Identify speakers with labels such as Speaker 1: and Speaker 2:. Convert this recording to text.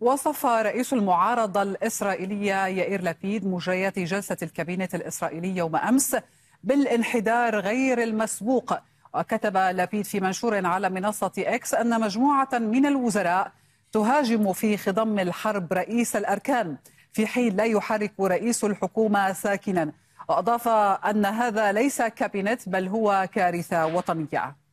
Speaker 1: وصف رئيس المعارضة الإسرائيلية يائير لبيد مجريات جلسة الكابينة الإسرائيلي يوم أمس بالانحدار غير المسبوق وكتب لبيد في منشور على منصة إكس أن مجموعة من الوزراء تهاجم في خضم الحرب رئيس الأركان في حين لا يحرك رئيس الحكومة ساكنا وأضاف أن هذا ليس كابينت بل هو كارثة وطنية